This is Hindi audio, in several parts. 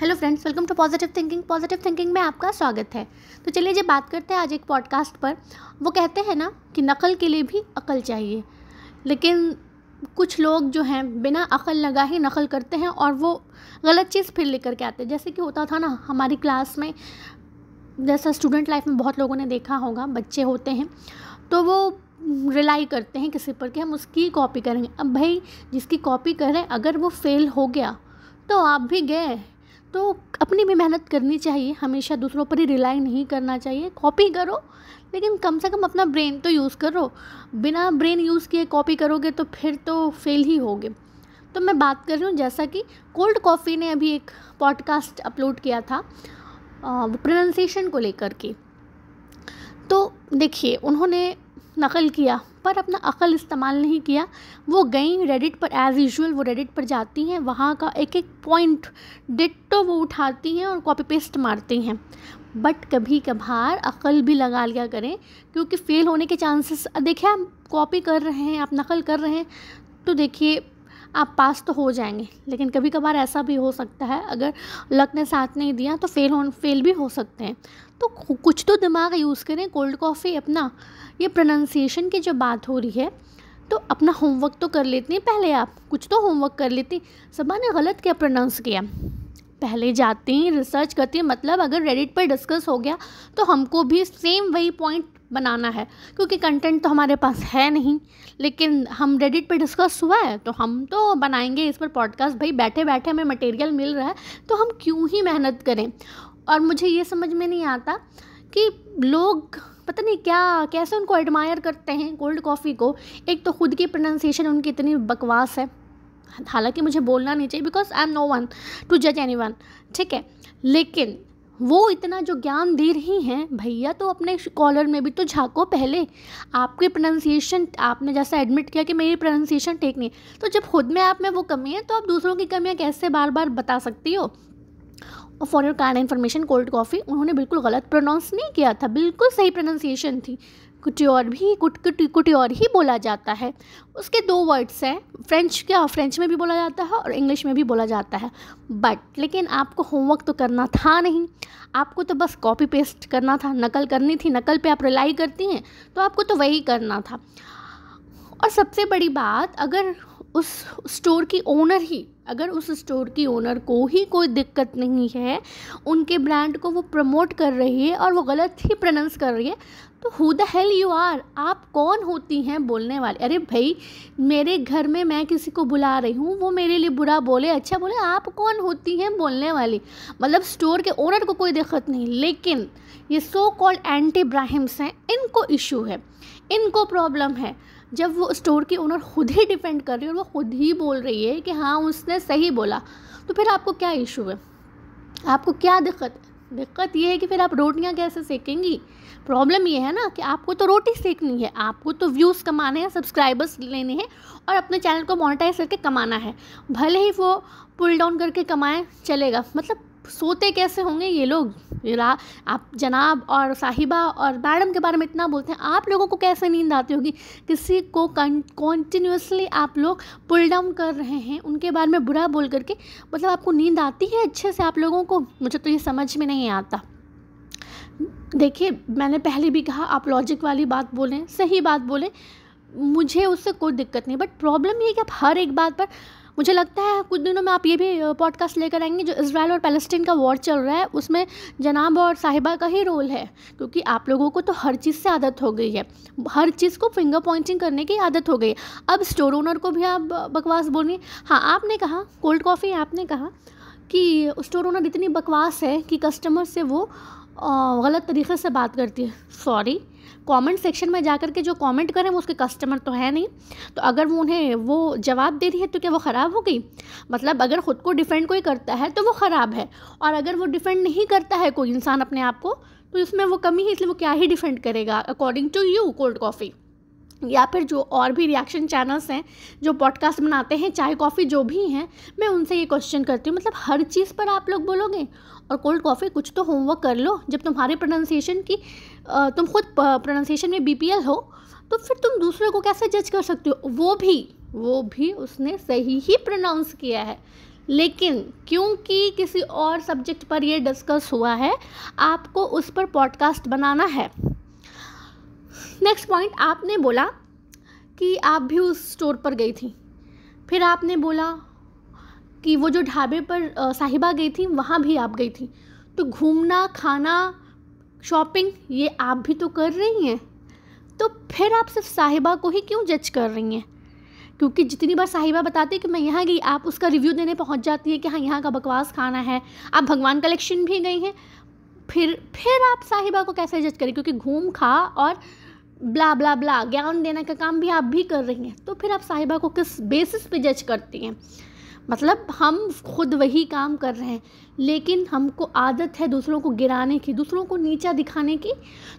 hello friends welcome to positive thinking positive thinking में आपका स्वागत है तो चलिए जब बात करते हैं आज एक पॉडकास्ट पर वो कहते हैं ना कि नकल के लिए भी अकल चाहिए लेकिन कुछ लोग जो हैं बिना अकल लगा ही नकल करते हैं और वो गलत चीज़ फिर लेकर के आते हैं जैसे कि होता था ना हमारी क्लास में जैसा स्टूडेंट लाइफ में बहुत लोगों ने देखा होगा बच्चे होते हैं तो वो रिलाई करते हैं किसी पर कि हम उसकी कॉपी करेंगे अब भाई जिसकी कॉपी करें अगर वो फेल हो गया तो आप भी गए तो अपनी भी मेहनत करनी चाहिए हमेशा दूसरों पर ही रिलाई नहीं करना चाहिए कॉपी करो लेकिन कम से कम अपना ब्रेन तो यूज़ करो बिना ब्रेन यूज़ किए कॉपी करोगे तो फिर तो फेल ही होगे तो मैं बात कर रही हूँ जैसा कि कोल्ड कॉफ़ी ने अभी एक पॉडकास्ट अपलोड किया था प्रोनाउंसिएशन को लेकर के तो देखिए उन्होंने नकल किया पर अपना अकल इस्तेमाल नहीं किया वो गई रेडिट पर एज़ यूजल वो रेडिट पर जाती हैं वहाँ का एक एक पॉइंट डिटो वो उठाती हैं और कॉपी पेस्ट मारती हैं बट कभी कभार अकल भी लगा लिया करें क्योंकि फ़ेल होने के चांसेस देखिए आप कॉपी कर रहे हैं आप नकल कर रहे हैं तो देखिए आप पास तो हो जाएंगे लेकिन कभी कभार ऐसा भी हो सकता है अगर लक ने साथ नहीं दिया तो फेल हो फेल भी हो सकते हैं तो कुछ तो दिमाग यूज़ करें कोल्ड कॉफ़ी अपना ये प्रोनाउंसिएशन की जो बात हो रही है तो अपना होमवर्क तो कर लेती हैं पहले आप कुछ तो होमवर्क कर लेती सभा ने गलत क्या प्रोनाउंस किया पहले जाती हैं रिसर्च करती हैं मतलब अगर रेडिट पर डिस्कस हो गया तो हमको भी सेम वही पॉइंट बनाना है क्योंकि कंटेंट तो हमारे पास है नहीं लेकिन हम रेडिट पे डिस्कस हुआ है तो हम तो बनाएंगे इस पर पॉडकास्ट भाई बैठे बैठे हमें मटेरियल मिल रहा है तो हम क्यों ही मेहनत करें और मुझे ये समझ में नहीं आता कि लोग पता नहीं क्या कैसे उनको एडमायर करते हैं कोल्ड कॉफ़ी को एक तो ख़ुद की प्रोनाउंसिएशन उनकी इतनी बकवास है हालांकि मुझे बोलना नहीं चाहिए because I am no one to जज एनी वन ठीक है लेकिन वो इतना जो ज्ञान दे रही हैं भैया तो अपने कॉलर में भी तो झाँको पहले आपकी प्रोनाउंसिएशन आपने जैसा एडमिट किया कि मेरी प्रोनाउंसिएशन ठीक नहीं तो जब खुद में आप में वो कमी है तो आप दूसरों की कमियाँ कैसे बार बार बता सकती हो और for your card information cold coffee उन्होंने बिल्कुल गलत प्रोनाउंस नहीं किया था बिल्कुल सही प्रोनाउंसिएशन थी कुट्योर भी कुट कुट कुट्योर ही बोला जाता है उसके दो वर्ड्स हैं फ्रेंच क्या फ्रेंच में भी बोला जाता है और इंग्लिश में भी बोला जाता है बट लेकिन आपको होमवर्क तो करना था नहीं आपको तो बस कॉपी पेस्ट करना था नकल करनी थी नकल पे आप रिलाई करती हैं तो आपको तो वही करना था और सबसे बड़ी बात अगर उस स्टोर की ओनर ही अगर उस स्टोर की ओनर को ही कोई दिक्कत नहीं है उनके ब्रांड को वो प्रमोट कर रही है और वो गलत ही प्रोनाउंस कर रही है तो who the hell you are आप कौन होती हैं बोलने वाले अरे भाई मेरे घर में मैं किसी को बुला रही हूँ वो मेरे लिए बुरा बोले अच्छा बोले आप कौन होती हैं बोलने वाली मतलब स्टोर के ओनर को कोई दिक्कत नहीं लेकिन ये सो कॉल्ड एंटी ब्राहिम्स हैं इनको इशू है इनको प्रॉब्लम है जब वो स्टोर की ओनर खुद ही डिपेंड कर रही है और वो खुद ही बोल रही है कि हाँ उसने सही बोला तो फिर आपको क्या इशू है आपको क्या दिक्कत है दिक्कत ये है कि फिर आप रोटियां कैसे सेकेंगी प्रॉब्लम ये है ना कि आपको तो रोटी सेकनी है आपको तो व्यूज़ कमाने हैं सब्सक्राइबर्स लेने हैं और अपने चैनल को मोनेटाइज करके कमाना है भले ही वो पुल डाउन करके कमाएं चलेगा मतलब सोते कैसे होंगे ये लोग रा आप जनाब और साहिबा और मैडम के बारे में इतना बोलते हैं आप लोगों को कैसे नींद आती होगी किसी को कॉन्टिन्यूसली आप लोग पुल डाउन कर रहे हैं उनके बारे में बुरा बोल करके मतलब आपको नींद आती है अच्छे से आप लोगों को मुझे तो ये समझ में नहीं आता देखिए मैंने पहले भी कहा आप लॉजिक वाली बात बोलें सही बात बोलें मुझे उससे कोई दिक्कत नहीं बट प्रॉब्लम ये है कि आप हर एक बात पर मुझे लगता है कुछ दिनों में आप ये भी पॉडकास्ट लेकर आएंगे जो इसराइल और पैलेस्टीन का वॉर चल रहा है उसमें जनाब और साहिबा का ही रोल है क्योंकि आप लोगों को तो हर चीज़ से आदत हो गई है हर चीज़ को फिंगर पॉइंटिंग करने की आदत हो गई है अब स्टोर ओनर को भी आप बकवास बोलिए हाँ आपने कहा कोल्ड कॉफ़ी आपने कहा कि स्टोर ओनर इतनी बकवास है कि कस्टमर से वो गलत तरीके से बात करती है सॉरी कमेंट सेक्शन में जाकर के जो कमेंट करें वो उसके कस्टमर तो है नहीं तो अगर वो उन्हें वो जवाब दे रही है तो क्या वो ख़राब हो गई मतलब अगर ख़ुद को डिफेंड कोई करता है तो वो ख़राब है और अगर वो डिफेंड नहीं करता है कोई इंसान अपने आप को तो इसमें वो कमी है इसलिए वो क्या ही डिफेंड करेगा according to you cold coffee या फिर जो और भी रिएक्शन चैनल्स हैं जो पॉडकास्ट बनाते हैं चाय कॉफ़ी जो भी हैं मैं उनसे ये क्वेश्चन करती हूँ मतलब हर चीज़ पर आप लोग बोलोगे और कोल्ड कॉफ़ी कुछ तो होमवर्क कर लो जब तुम्हारे प्रोनाउंसिएशन की तुम खुद प्रोनाउंसिएशन में बी हो तो फिर तुम दूसरे को कैसे जज कर सकते हो वो भी वो भी उसने सही ही प्रोनाउंस किया है लेकिन क्योंकि किसी और सब्जेक्ट पर ये डिस्कस हुआ है आपको उस पर पॉडकास्ट बनाना है नेक्स्ट पॉइंट आपने बोला कि आप भी उस स्टोर पर गई थी फिर आपने बोला कि वो जो ढाबे पर साहिबा गई थी वहाँ भी आप गई थी तो घूमना खाना शॉपिंग ये आप भी तो कर रही हैं तो फिर आप सिर्फ साहिबा को ही क्यों जज कर रही हैं क्योंकि जितनी बार साहिबा बताती है कि मैं यहाँ गई आप उसका रिव्यू देने पहुँच जाती है कि हाँ यहाँ का बकवास खाना है आप भगवान कलेक्शन भी गई हैं फिर फिर आप साहिबा को कैसे जज करें क्योंकि घूम खा और ब्ला ब्ला ब्ला ज्ञान देने का काम भी आप भी कर रही हैं तो फिर आप साहिबा को किस बेसिस पे जज करती हैं मतलब हम खुद वही काम कर रहे हैं लेकिन हमको आदत है दूसरों को गिराने की दूसरों को नीचा दिखाने की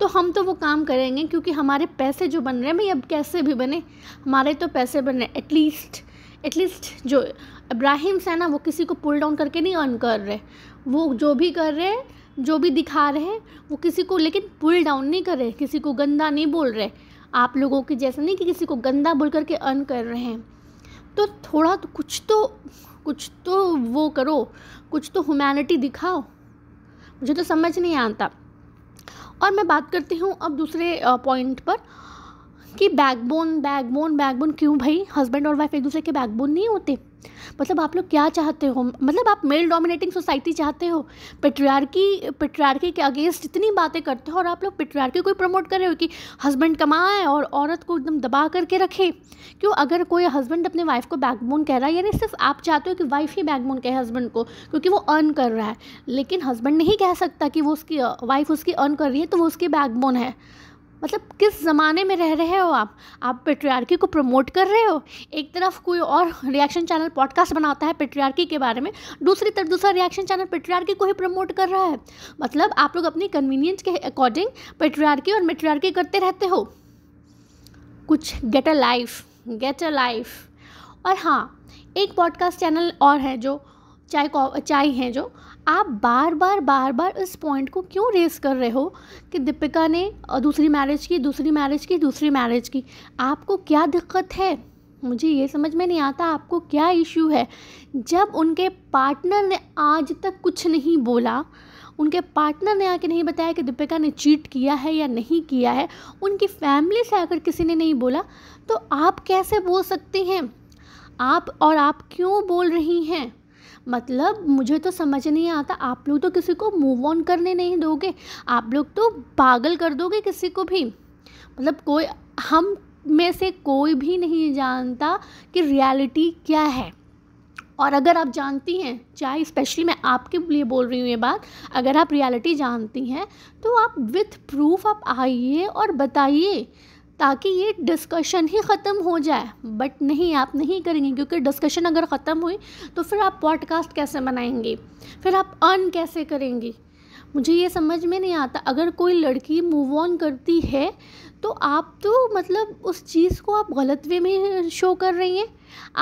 तो हम तो वो काम करेंगे क्योंकि हमारे पैसे जो बन रहे हैं भाई अब कैसे भी बने हमारे तो पैसे बन रहे हैं एटलीस्ट एटलीस्ट जो इब्राहिम से ना वो किसी को पुल डाउन करके नहीं अर्न कर रहे वो जो भी कर रहे हैं जो भी दिखा रहे हैं वो किसी को लेकिन पुल डाउन नहीं कर रहे किसी को गंदा नहीं बोल रहे आप लोगों की जैसे नहीं कि किसी को गंदा बोल करके अर्न कर रहे हैं तो थोड़ा तो कुछ तो कुछ तो वो करो कुछ तो ह्यूमैनिटी दिखाओ मुझे तो समझ नहीं आता और मैं बात करती हूँ अब दूसरे पॉइंट पर कि बैकबोन बैकबोन बैकबोन क्यों भाई हस्बैंड और वाइफ एक दूसरे के बैकबोन नहीं होते मतलब आप लोग क्या चाहते हो मतलब आप मेल डोमिनेटिंग सोसाइटी चाहते हो पेट्रियार्की पेट्रियार्की के अगेंस्ट इतनी बातें करते हो और आप लोग पेट्रियार्की को प्रमोट कर रहे हो कि हस्बैंड कमाए और औरत को एकदम दबा करके रखे क्यों अगर कोई हस्बैंड अपने वाइफ को बैकबोन कह रहा है यानी सिर्फ आप चाहते हो कि वाइफ ही बैकबोन कहे हस्बैंड को क्योंकि वो अर्न कर रहा है लेकिन हस्बैंड नहीं कह सकता कि वो उसकी वाइफ उसकी अर्न कर रही है तो वो उसकी बैकबोन है मतलब किस ज़माने में रह रहे हो आप आप पेट्रियार्की को प्रमोट कर रहे हो एक तरफ कोई और रिएक्शन चैनल पॉडकास्ट बनाता है पेट्रियार्की के बारे में दूसरी तरफ दूसरा रिएक्शन चैनल पेट्रियार्की को ही प्रमोट कर रहा है मतलब आप लोग अपनी कन्वीनियंस के अकॉर्डिंग पेट्रियार्की और मेट्रियार्की करते रहते हो कुछ get a life get a life और हाँ एक पॉडकास्ट चैनल और है जो चाय चाय हैं जो आप बार बार बार बार इस पॉइंट को क्यों रेस कर रहे हो कि दीपिका ने दूसरी मैरिज की दूसरी मैरिज की दूसरी मैरिज की आपको क्या दिक्कत है मुझे ये समझ में नहीं आता आपको क्या इश्यू है जब उनके पार्टनर ने आज तक कुछ नहीं बोला उनके पार्टनर ने आके नहीं बताया कि दीपिका ने चीट किया है या नहीं किया है उनकी फैमिली से अगर किसी ने नहीं बोला तो आप कैसे बोल सकते हैं आप और आप क्यों बोल रही हैं मतलब मुझे तो समझ नहीं आता आप लोग तो किसी को मूव ऑन करने नहीं दोगे आप लोग तो पागल कर दोगे किसी को भी मतलब कोई हम में से कोई भी नहीं जानता कि रियलिटी क्या है और अगर आप जानती हैं चाहे स्पेशली मैं आपके लिए बोल रही हूँ ये बात अगर आप रियलिटी जानती हैं तो आप विथ प्रूफ आप आइए और बताइए ताकि ये डिस्कशन ही ख़त्म हो जाए बट नहीं आप नहीं करेंगे क्योंकि डिस्कशन अगर ख़त्म हुई तो फिर आप पॉडकास्ट कैसे बनाएंगे फिर आप अर्न कैसे करेंगे मुझे ये समझ में नहीं आता अगर कोई लड़की मूव ऑन करती है तो आप तो मतलब उस चीज़ को आप गलत वे में शो कर रही हैं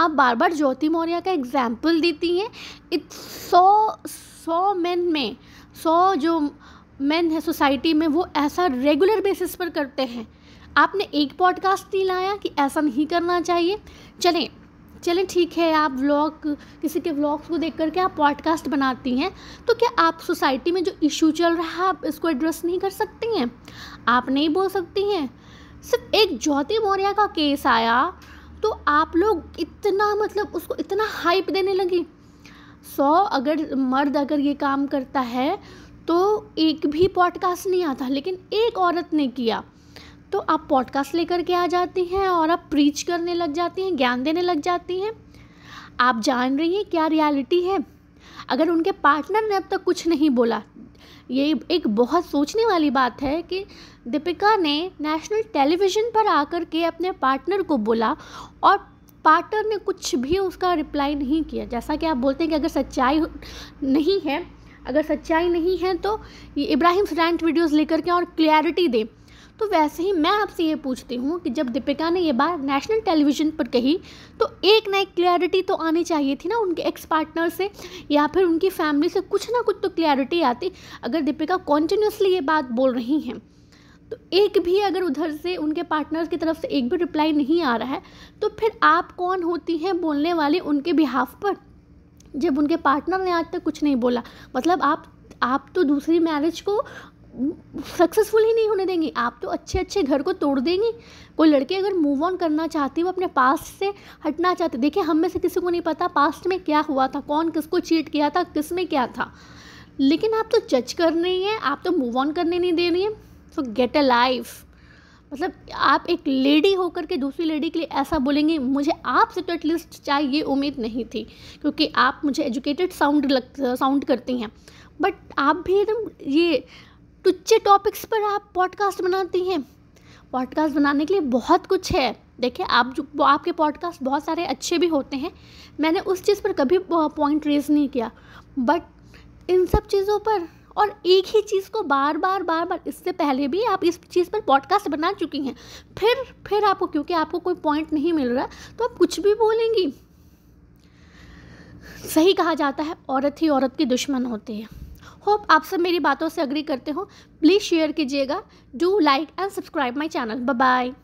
आप बार बार ज्योति मौर्य का एग्ज़ाम्पल देती हैं इट्स सौ सौ मैन में सौ जो मैन है सोसाइटी में वो ऐसा रेगुलर बेसिस पर करते हैं आपने एक पॉडकास्ट नहीं लाया कि ऐसा नहीं करना चाहिए चलें चलें ठीक है आप व्लॉग किसी के व्लॉग्स को देख करके आप पॉडकास्ट बनाती हैं तो क्या आप सोसाइटी में जो इशू चल रहा है आप इसको एड्रेस नहीं कर सकती हैं आप नहीं बोल सकती हैं सिर्फ एक ज्योति मौर्य का केस आया तो आप लोग इतना मतलब उसको इतना हाइप देने लगी सौ अगर मर्द अगर ये काम करता है तो एक भी पॉडकास्ट नहीं आता लेकिन एक औरत ने किया तो आप पॉडकास्ट लेकर के आ जाती हैं और आप प्रीच करने लग जाती हैं ज्ञान देने लग जाती हैं आप जान रही हैं क्या रियलिटी है अगर उनके पार्टनर ने अब तक कुछ नहीं बोला ये एक बहुत सोचने वाली बात है कि दीपिका ने नेशनल टेलीविज़न पर आकर के अपने पार्टनर को बोला और पार्टनर ने कुछ भी उसका रिप्लाई नहीं किया जैसा कि आप बोलते हैं कि अगर सच्चाई नहीं है अगर सच्चाई नहीं है तो इब्राहिम फ्रेंट वीडियोस लेकर के और क्लैरिटी दें तो वैसे ही मैं आपसे ये पूछती हूँ कि जब दीपिका ने ये बात नेशनल टेलीविज़न पर कही तो एक ना एक क्लियरिटी तो आनी चाहिए थी ना उनके एक्स पार्टनर से या फिर उनकी फैमिली से कुछ ना कुछ तो क्लियरिटी आती अगर दीपिका कॉन्टीन्यूसली ये बात बोल रही हैं तो एक भी अगर उधर से उनके पार्टनर्स की तरफ से एक भी रिप्लाई नहीं आ रहा है तो फिर आप कौन होती हैं बोलने वाले उनके बिहाफ पर जब उनके पार्टनर ने आज तक कुछ नहीं बोला मतलब आप आप तो दूसरी मैरिज को सक्सेसफुल ही नहीं होने देंगी आप तो अच्छे अच्छे घर को तोड़ देंगी कोई लड़के अगर मूव ऑन करना चाहती हो अपने पास्ट से हटना चाहते देखिए हम में से किसी को नहीं पता पास्ट में क्या हुआ था कौन किसको चीट किया था किस में क्या था लेकिन आप तो जज कर रही हैं आप तो मूव ऑन करने नहीं दे रही हैं सो गेट अ लाइफ मतलब आप एक लेडी होकर के दूसरी लेडी के लिए ऐसा बोलेंगे मुझे आपसे तो एटलीस्ट चाहे ये उम्मीद नहीं थी क्योंकि आप मुझे एजुकेटेड साउंड लग साउंड करती हैं बट आप भी एकदम ये टुच्चे टॉपिक्स पर आप पॉडकास्ट बनाती हैं पॉडकास्ट बनाने के लिए बहुत कुछ है देखिए आप जो आपके पॉडकास्ट बहुत सारे अच्छे भी होते हैं मैंने उस चीज़ पर कभी पॉइंट रेज नहीं किया बट इन सब चीज़ों पर और एक ही चीज़ को बार बार बार बार इससे पहले भी आप इस चीज़ पर पॉडकास्ट बना चुकी हैं फिर फिर आपको क्योंकि आपको कोई पॉइंट नहीं मिल रहा तो आप कुछ भी बोलेंगी सही कहा जाता है औरत ही औरत की दुश्मन होती है होप आप सब मेरी बातों से अग्री करते हो प्लीज़ शेयर कीजिएगा do like and subscribe my channel bye